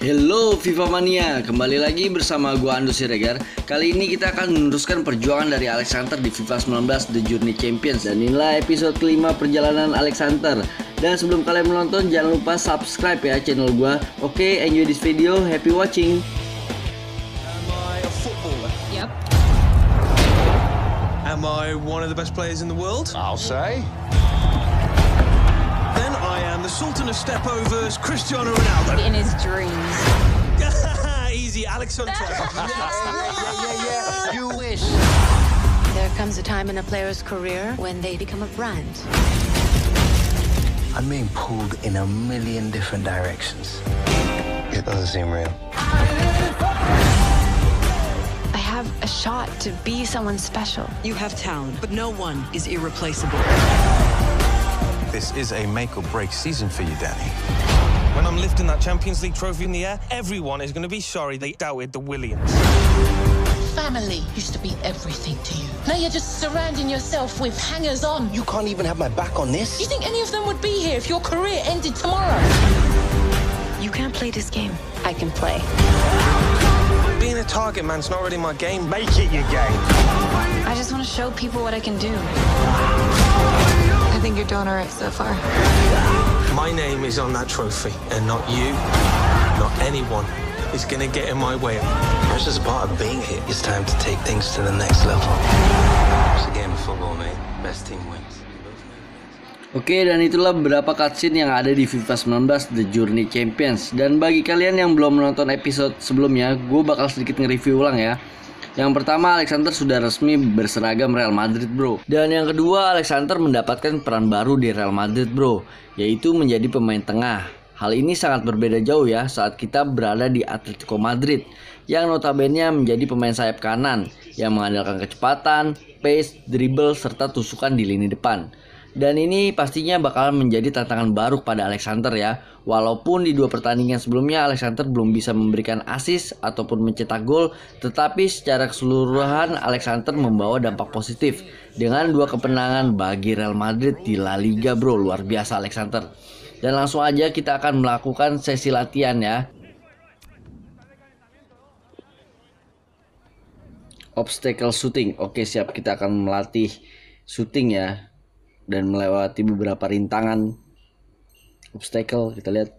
Hello FIFA Mania, kembali lagi bersama gua Andu Siregar. Kali ini kita akan meneruskan perjuangan dari Alexander di FIFA 19 The Journey Champions dan inilah episode kelima perjalanan Alexander. Dan sebelum kalian menonton jangan lupa subscribe ya channel gua. Oke, okay, enjoy this video, happy watching. Am I a footballer? Am I one of the best players in the world? I'll say. And the Sultan of Stepovers, Cristiano Ronaldo. In his dreams. Easy, Alex Hunter. yeah, yeah, yeah, yeah, you wish. There comes a time in a player's career when they become a brand. I'm being pulled in a million different directions. It doesn't seem real. I have a shot to be someone special. You have talent, but no one is irreplaceable. This is a make or break season for you, Danny. When I'm lifting that Champions League trophy in the air, everyone is going to be sorry they doubted the Williams. Family used to be everything to you. Now you're just surrounding yourself with hangers on. You can't even have my back on this. You think any of them would be here if your career ended tomorrow? You can't play this game. I can play. Being a target man's not really my game. Make it your game. I just want to show people what I can do. think you're doing all right so far. My name is on that trophy, and not you, not anyone, is gonna get in my way. This is part of being here. It's time to take things to the next level. It's a game of football, mate. Best team wins. Oke dan itulah beberapa cutscene yang ada di FIFA 19 The Journey Champions Dan bagi kalian yang belum menonton episode sebelumnya Gue bakal sedikit nge-review ulang ya yang pertama, Alexander sudah resmi berseragam Real Madrid, bro. Dan yang kedua, Alexander mendapatkan peran baru di Real Madrid, bro, yaitu menjadi pemain tengah. Hal ini sangat berbeda jauh ya saat kita berada di Atletico Madrid yang notabene menjadi pemain sayap kanan yang mengandalkan kecepatan, pace, dribble, serta tusukan di lini depan. Dan ini pastinya bakalan menjadi tantangan baru pada Alexander ya. Walaupun di dua pertandingan sebelumnya Alexander belum bisa memberikan assist ataupun mencetak gol, tetapi secara keseluruhan Alexander membawa dampak positif dengan dua kemenangan bagi Real Madrid di La Liga, Bro. Luar biasa Alexander. Dan langsung aja kita akan melakukan sesi latihan ya. Obstacle shooting. Oke, siap kita akan melatih shooting ya dan melewati beberapa rintangan obstacle kita lihat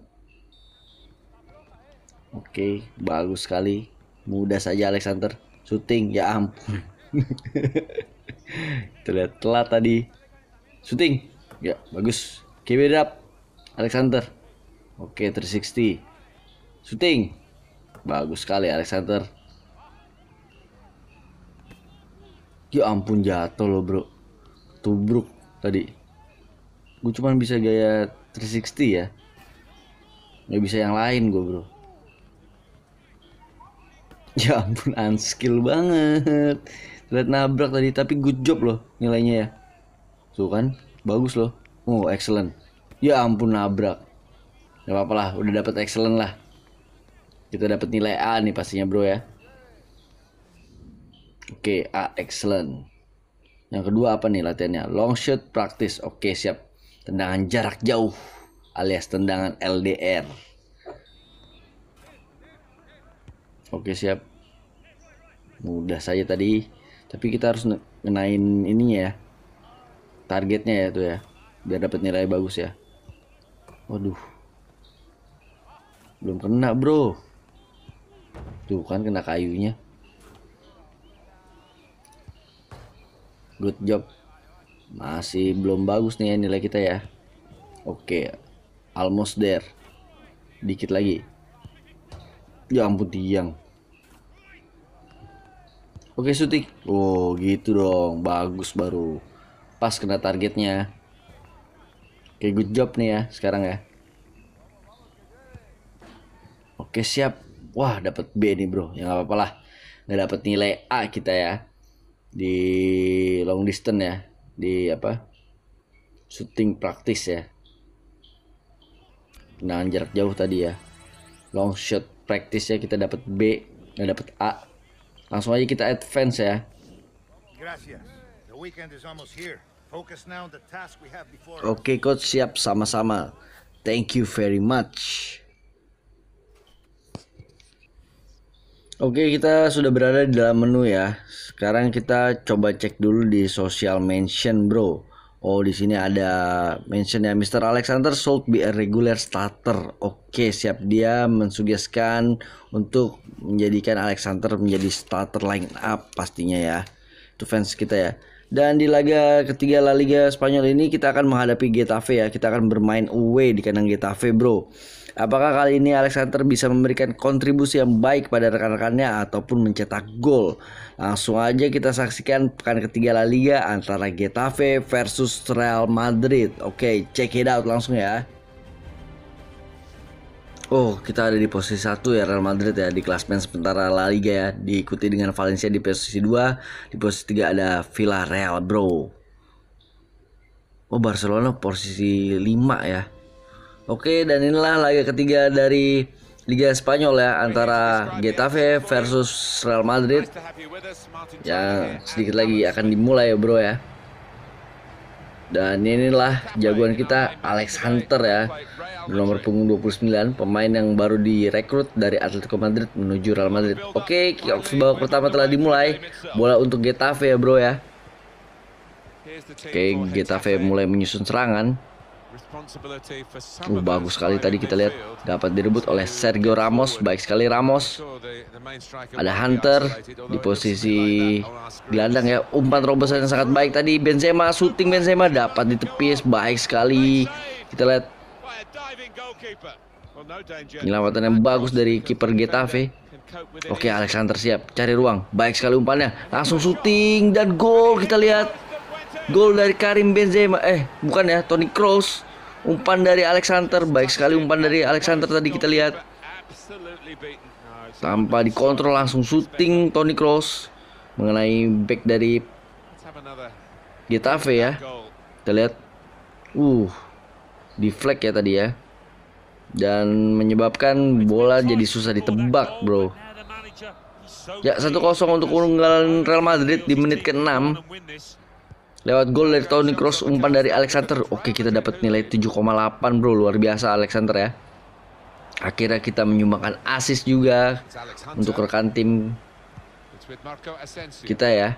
oke okay, bagus sekali mudah saja Alexander syuting ya ampun kita lihat telat tadi syuting ya bagus keep up Alexander oke okay, 360 syuting bagus sekali Alexander ya ampun jatuh loh bro tubruk tadi gue cuman bisa gaya 360 ya nggak bisa yang lain gue bro ya ampun unskill banget lihat nabrak tadi tapi good job loh nilainya ya tuh kan bagus loh oh excellent ya ampun nabrak nggak apa-apa lah udah dapat excellent lah kita dapat nilai A nih pastinya bro ya oke A excellent yang kedua apa nih latihannya? Long shot practice. Oke, siap. Tendangan jarak jauh alias tendangan LDR. Oke, siap. Mudah saja tadi, tapi kita harus ngenain ini ya. Targetnya ya tuh ya. Biar dapat nilai bagus ya. Waduh. Belum kena, Bro. Tuh kan kena kayunya. good job masih belum bagus nih ya nilai kita ya oke okay. almost there dikit lagi ya ampun tiang oke okay, syuting oh gitu dong bagus baru pas kena targetnya oke okay, good job nih ya sekarang ya oke siap wah dapat B nih bro ya nggak apa-apa lah nggak dapat nilai A kita ya di long distance ya di apa shooting praktis ya nah jarak jauh tadi ya long shot praktis ya kita dapat B dan eh, dapat A langsung aja kita advance ya oke okay, coach siap sama-sama thank you very much Oke, kita sudah berada di dalam menu ya. Sekarang kita coba cek dulu di social mention, bro. Oh, di sini ada mention ya Mr. Alexander sold be a regular starter. Oke, siap dia mensugeskan untuk menjadikan Alexander menjadi starter line up pastinya ya. Itu fans kita ya. Dan di laga ketiga La Liga Spanyol ini kita akan menghadapi Getafe ya. Kita akan bermain away di kandang Getafe, bro. Apakah kali ini Alexander bisa memberikan kontribusi yang baik pada rekan-rekannya ataupun mencetak gol? Langsung aja kita saksikan pekan ketiga La Liga antara Getafe versus Real Madrid. Oke, check it out langsung ya. Oh, kita ada di posisi 1 ya Real Madrid ya di klasmen sementara La Liga ya. Diikuti dengan Valencia di posisi 2, di posisi 3 ada Villarreal, bro. Oh, Barcelona posisi 5 ya. Oke, dan inilah laga ketiga dari Liga Spanyol ya antara Getafe versus Real Madrid Ya sedikit lagi akan dimulai ya bro ya. Dan inilah jagoan kita Alex Hunter ya nomor punggung 29 pemain yang baru direkrut dari Atletico Madrid menuju Real Madrid. Oke, kick babak pertama telah dimulai. Bola untuk Getafe ya bro ya. Oke, Getafe mulai menyusun serangan. Uh, bagus sekali tadi kita lihat dapat direbut oleh Sergio Ramos baik sekali Ramos ada Hunter di posisi gelandang ya umpan terobosan yang sangat baik tadi Benzema shooting Benzema dapat ditepis baik sekali kita lihat penyelamatan yang bagus dari kiper Getafe Oke Alexander siap cari ruang baik sekali umpannya langsung shooting dan gol kita lihat Gol dari Karim Benzema eh bukan ya Tony Kroos. Umpan dari Alexander baik sekali umpan dari Alexander tadi kita lihat. Tanpa dikontrol langsung syuting Tony Kroos mengenai back dari Getafe ya. Kita lihat uh di flag ya tadi ya. Dan menyebabkan bola jadi susah ditebak, Bro. Ya, 1-0 untuk keunggulan Real Madrid di menit ke-6. Lewat gol dari Toni Kroos umpan dari Alexander. Oke, kita dapat nilai 7,8, Bro. Luar biasa Alexander ya. Akhirnya kita menyumbangkan assist juga untuk rekan tim kita ya.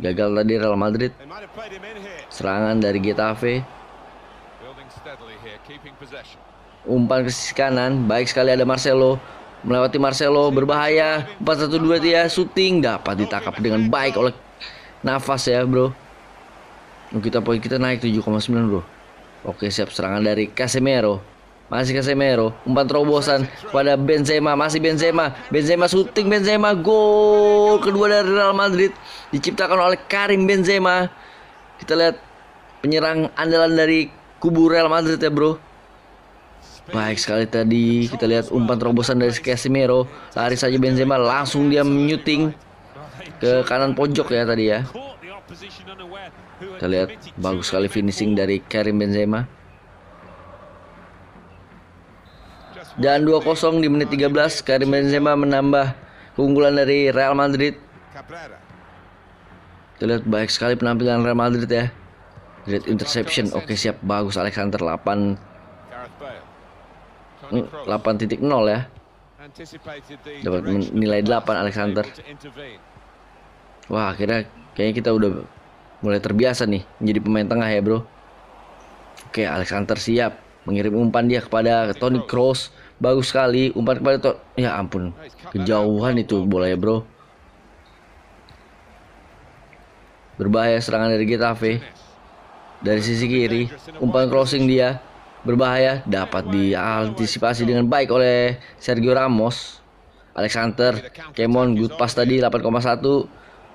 Gagal tadi Real Madrid. Serangan dari Getafe. Umpan ke sisi kanan, baik sekali ada Marcelo melewati Marcelo berbahaya 4-1-2 dia shooting dapat ditangkap dengan baik oleh nafas ya bro kita poin kita naik 7,9 bro oke siap serangan dari Casemiro masih Casemiro umpan terobosan pada Benzema masih Benzema Benzema syuting Benzema gol kedua dari Real Madrid diciptakan oleh Karim Benzema kita lihat penyerang andalan dari kubu Real Madrid ya bro Baik sekali tadi kita lihat umpan terobosan dari Casemiro Lari saja Benzema langsung dia menyuting ke kanan pojok ya tadi ya. Kita lihat bagus sekali finishing dari Karim Benzema. Dan 2-0 di menit 13 Karim Benzema menambah keunggulan dari Real Madrid. Kita lihat baik sekali penampilan Real Madrid ya. Great interception. Oke, siap bagus Alexander 8 8.0 hmm, ya. Dapat nilai 8 Alexander. Wah akhirnya kayaknya kita udah mulai terbiasa nih menjadi pemain tengah ya bro. Oke Alexander siap mengirim umpan dia kepada Toni Kroos. Bagus sekali umpan kepada Toni. Ya ampun kejauhan itu bola ya bro. Berbahaya serangan dari Getafe. Dari sisi kiri umpan crossing dia berbahaya dapat diantisipasi dengan baik oleh Sergio Ramos. Alexander Kemon good pass tadi 8,1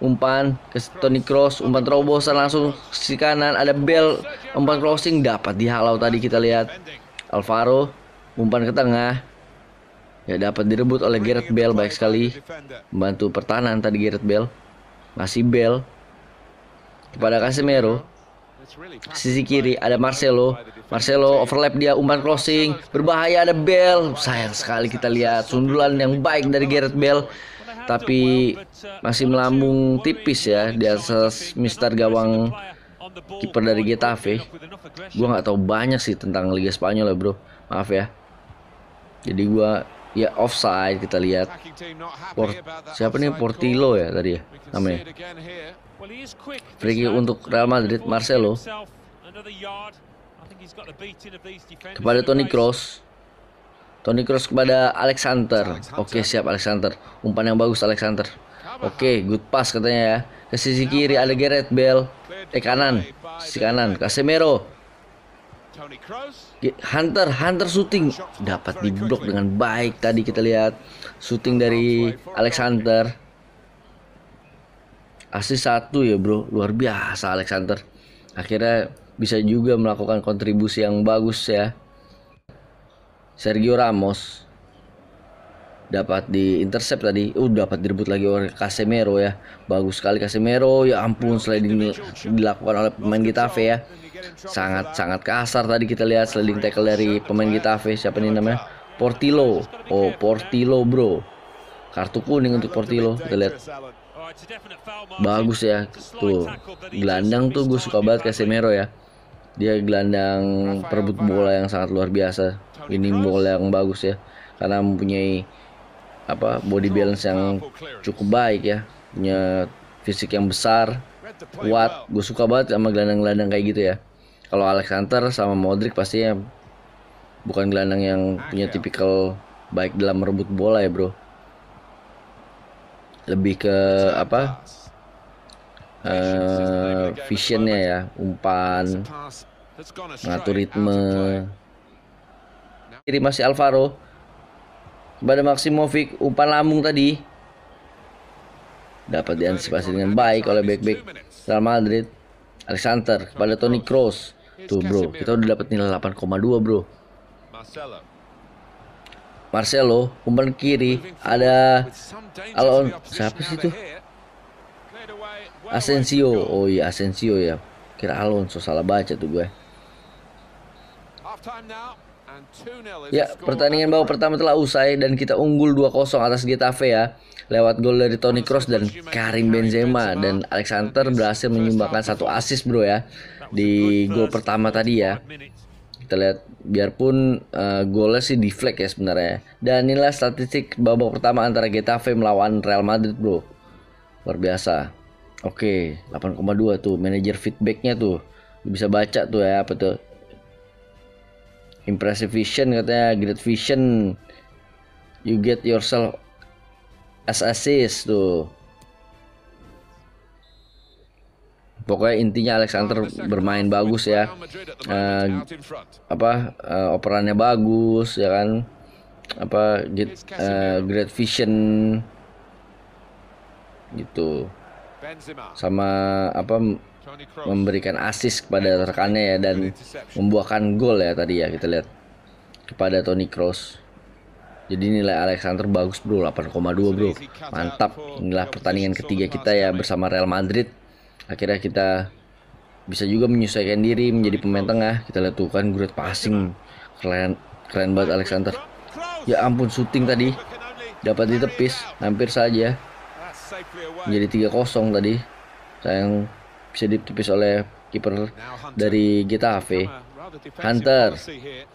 umpan ke Tony Cross umpan terobosan langsung sisi kanan ada Bell, umpan crossing dapat dihalau tadi kita lihat. Alvaro umpan ke tengah. Ya dapat direbut oleh Gareth Bell baik sekali membantu pertahanan tadi Gareth Bell. Masih Bell kepada Casemiro. Sisi kiri ada Marcelo. Marcelo overlap dia umpan crossing, berbahaya ada Bell. Sayang sekali kita lihat sundulan yang baik dari Gareth Bell tapi masih melambung tipis ya di atas Mister Gawang kiper dari Getafe. Gua nggak tahu banyak sih tentang Liga Spanyol ya bro, maaf ya. Jadi gua ya offside kita lihat. Port, siapa nih Portillo ya tadi ya namanya. Free untuk Real Madrid Marcelo. Kepada Toni Kroos. Tony Cross kepada Alexander. Oke, okay, siap Alexander. Umpan yang bagus Alexander. Oke, okay, good pass katanya ya. Ke sisi kiri ada Gareth Bale. Eh kanan, sisi kanan Casemiro. Hunter, Hunter shooting dapat diblok dengan baik tadi kita lihat shooting dari Alexander. Asis satu ya bro, luar biasa Alexander. Akhirnya bisa juga melakukan kontribusi yang bagus ya Sergio Ramos dapat di intercept tadi, uh dapat direbut lagi oleh Casemiro ya. Bagus sekali Casemiro, ya ampun sliding dilakukan oleh pemain Getafe ya. Sangat sangat kasar tadi kita lihat sliding tackle dari pemain Getafe siapa ini namanya? Portillo. Oh, Portillo, Bro. Kartu kuning untuk Portillo. Kita lihat. Bagus ya. Tuh, gelandang tuh gue suka banget Casemiro ya. Dia gelandang perebut bola yang sangat luar biasa. Ini ball yang bagus ya karena mempunyai apa body balance yang cukup baik ya punya fisik yang besar kuat gue suka banget sama gelandang-gelandang kayak gitu ya kalau Alexander sama Modric pastinya bukan gelandang yang punya tipikal baik dalam merebut bola ya bro lebih ke apa uh, visionnya ya umpan ngatur ritme kiri masih Alvaro kepada Maximovic umpan lambung tadi dapat diantisipasi dengan baik oleh back-back Real Madrid Alexander kepada Toni Kroos tuh bro kita udah dapat nilai 8,2 bro Marcelo umpan kiri ada Alon siapa sih itu Asensio oh iya Asensio ya kira Alonso salah baca tuh gue Ya, pertandingan babak pertama telah usai dan kita unggul 2-0 atas Getafe ya. Lewat gol dari Toni Kroos dan Karim Benzema dan Alexander berhasil menyumbangkan satu assist bro ya di gol pertama tadi ya. Kita lihat biarpun uh, golnya sih deflect ya sebenarnya. Dan inilah statistik babak pertama antara Getafe melawan Real Madrid bro. Luar biasa. Oke, 8,2 tuh manajer feedbacknya tuh. Bisa baca tuh ya apa tuh impressive vision katanya great vision you get yourself as assist tuh pokoknya intinya Alexander bermain bagus ya uh, apa uh, operannya bagus ya kan apa get, uh, great vision gitu sama apa memberikan assist kepada rekannya ya dan membuahkan gol ya tadi ya kita lihat kepada Tony Cross. Jadi nilai Alexander bagus bro 8,2 bro mantap inilah pertandingan ketiga kita ya bersama Real Madrid akhirnya kita bisa juga menyesuaikan diri menjadi pemain tengah kita lihat tuh kan great passing keren keren banget Alexander ya ampun syuting tadi dapat ditepis hampir saja menjadi 3-0 tadi sayang bisa ditepis oleh kiper dari Getafe. Hunter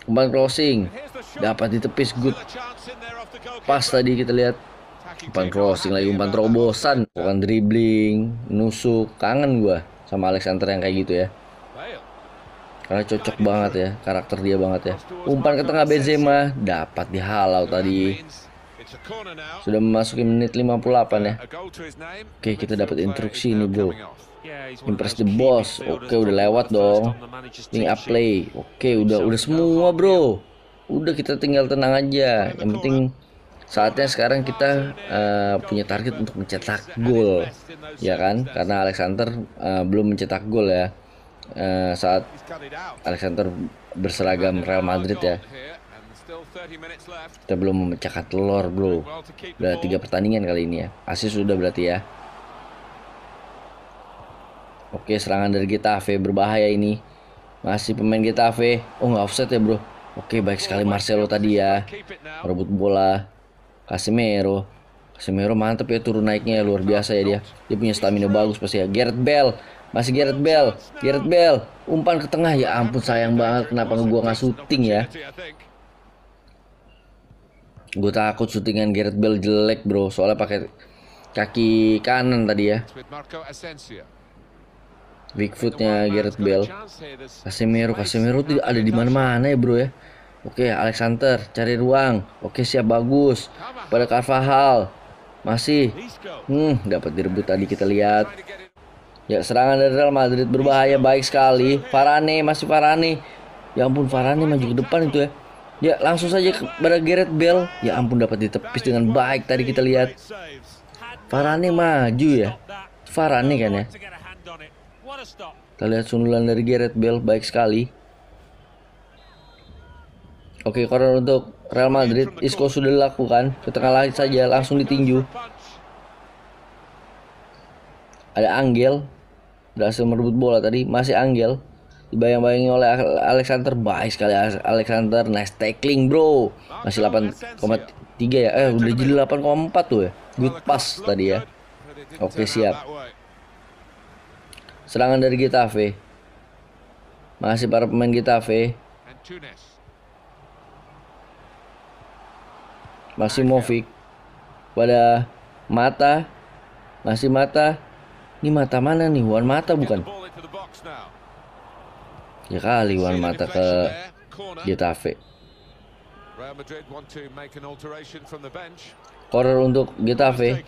umpan crossing dapat ditepis good pas tadi kita lihat umpan crossing lagi umpan terobosan bukan dribbling nusuk kangen gua sama Alexander yang kayak gitu ya karena cocok banget ya karakter dia banget ya umpan ke tengah Benzema dapat dihalau tadi sudah memasuki menit 58 ya oke kita dapat instruksi nih bro Impress the boss. Oke, okay, udah lewat dong. Ini up play. Oke, okay, udah udah semua, Bro. Udah kita tinggal tenang aja. Yang penting saatnya sekarang kita uh, punya target untuk mencetak gol. Ya kan? Karena Alexander uh, belum mencetak gol ya. Uh, saat Alexander berseragam Real Madrid ya. Kita belum memecahkan telur, Bro. Udah tiga pertandingan kali ini ya. Asis sudah berarti ya. Oke serangan dari Getafe berbahaya ini. Masih pemain Getafe. Oh nggak offset ya bro. Oke baik sekali Marcelo tadi ya. Merebut bola. Casemiro. Casemiro mantep ya turun naiknya ya. luar biasa ya dia. Dia punya stamina bagus pasti ya. Gareth Bell. Masih Gareth Bell. Gareth Bell. Umpan ke tengah ya ampun sayang banget kenapa gua nggak syuting ya. Gue takut syutingan Gareth Bell jelek bro soalnya pakai kaki kanan tadi ya. Bigfootnya Gareth Bale Casemiro Casemiro tuh ada di mana-mana ya bro ya Oke Alexander cari ruang Oke siap bagus pada Carvajal masih hmm dapat direbut tadi kita lihat ya serangan dari Real Madrid berbahaya baik sekali Varane masih Varane ya ampun Varane maju ke depan itu ya ya langsung saja kepada Gareth Bale ya ampun dapat ditepis dengan baik tadi kita lihat Varane maju ya Varane kan ya kita lihat sundulan dari Gareth Bale baik sekali. Oke, corner untuk Real Madrid. Isco sudah dilakukan. Ke tengah lagi saja, langsung ditinju. Ada Angel. Berhasil merebut bola tadi. Masih Angel. Dibayang-bayangi oleh Alexander. Baik sekali Alexander. Nice tackling, bro. Masih 8,3 ya. Eh, udah jadi 8,4 tuh ya. Good pass tadi ya. Oke, siap. Serangan dari Getafe. Masih para pemain Getafe. Masih Movik pada mata. Masih mata. Ini mata mana nih? Wan mata bukan? Ya kali Wan mata ke Getafe. Corner untuk Getafe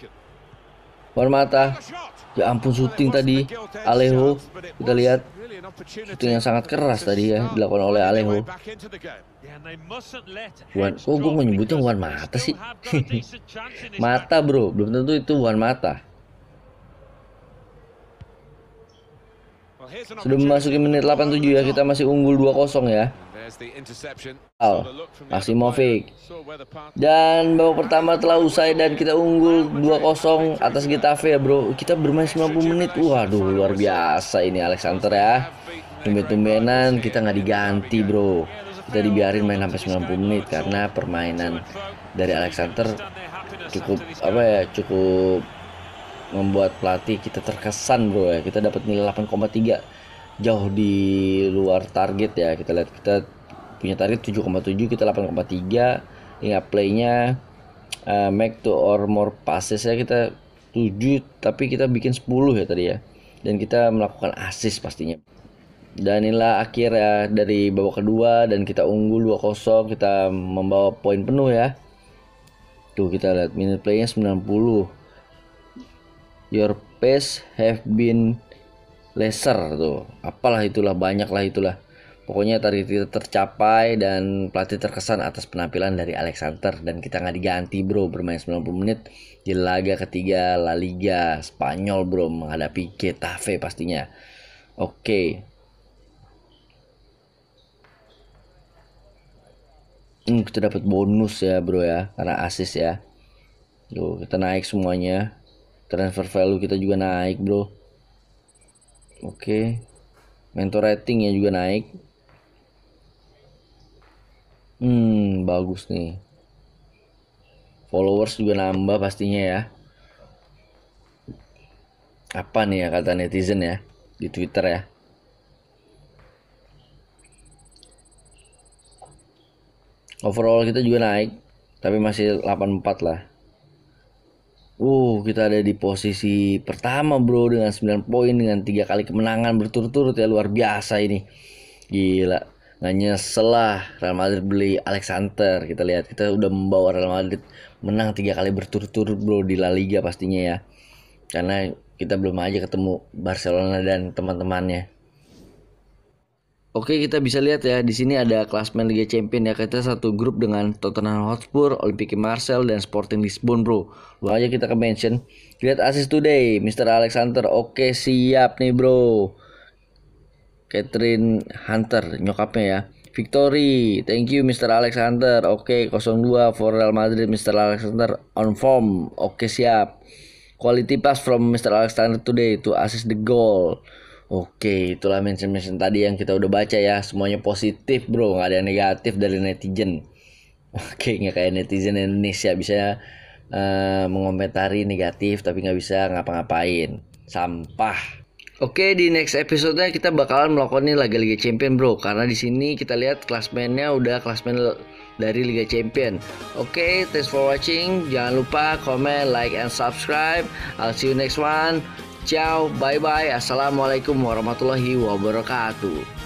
mata, ya ampun syuting tadi Alejo kita lihat syuting yang sangat keras tadi ya dilakukan oleh Alejo Wan, kok gue gue menyebutnya Wan Mata sih Mata bro, belum tentu itu Wan Mata Sudah memasuki menit 87 ya, kita masih unggul 2-0 ya Oh, Maximovic. Dan babak pertama telah usai dan kita unggul 2-0 atas Getafe ya bro. Kita bermain 90 menit. Waduh, luar biasa ini Alexander ya. Tumben-tumbenan kita nggak diganti bro. Kita dibiarin main sampai 90 menit karena permainan dari Alexander cukup apa ya cukup membuat pelatih kita terkesan bro ya kita dapat nilai 8,3 jauh di luar target ya kita lihat kita punya target 7,7 kita 8,3 ya playnya uh, make to or more passes ya kita 7 tapi kita bikin 10 ya tadi ya dan kita melakukan assist pastinya dan inilah akhir ya dari babak kedua dan kita unggul 2-0 kita membawa poin penuh ya tuh kita lihat minute playnya 90 your pace have been lesser tuh apalah itulah banyak lah itulah Pokoknya target kita tercapai dan pelatih terkesan atas penampilan dari Alexander dan kita nggak diganti bro bermain 90 menit di laga ketiga La Liga Spanyol bro menghadapi Getafe pastinya. Oke. Okay. Hmm, kita dapat bonus ya bro ya karena asis ya. Tuh, kita naik semuanya. Transfer value kita juga naik, Bro. Oke. Mentor ratingnya juga naik. Hmm, bagus nih. Followers juga nambah pastinya ya. Apa nih ya kata netizen ya di Twitter ya? Overall kita juga naik, tapi masih 84 lah. Uh, kita ada di posisi pertama bro dengan 9 poin dengan tiga kali kemenangan berturut-turut ya luar biasa ini. Gila nggak nyesel lah Real Madrid beli Alexander kita lihat kita udah membawa Real Madrid menang tiga kali berturut-turut bro di La Liga pastinya ya karena kita belum aja ketemu Barcelona dan teman-temannya Oke kita bisa lihat ya di sini ada klasmen Liga Champion ya kita satu grup dengan Tottenham Hotspur, Olympique Marseille dan Sporting Lisbon bro. Lu aja kita ke mention. Lihat assist today Mr. Alexander. Oke siap nih bro. Catherine Hunter nyokapnya ya Victory, thank you Mr. Alexander Oke, okay, 02 for Real Madrid Mr. Alexander Hunter on form. Oke, okay, siap. Quality pass from Mr. Alexander today to assist the goal. Oke, okay, itulah mention-mention tadi yang kita udah baca ya. Semuanya positif, Bro. Nggak ada yang negatif dari netizen. Oke, okay, nggak kayak netizen Indonesia bisa uh, mengomentari negatif tapi nggak bisa ngapa-ngapain. Sampah. Oke, di next episodenya kita bakalan melakukan ini lagi liga Champion, Bro. Karena di sini kita lihat klasmennya udah klasmen dari Liga Champion. Oke, thanks for watching. Jangan lupa comment, like, and subscribe. I'll see you next one. Ciao, bye-bye. Assalamualaikum warahmatullahi wabarakatuh.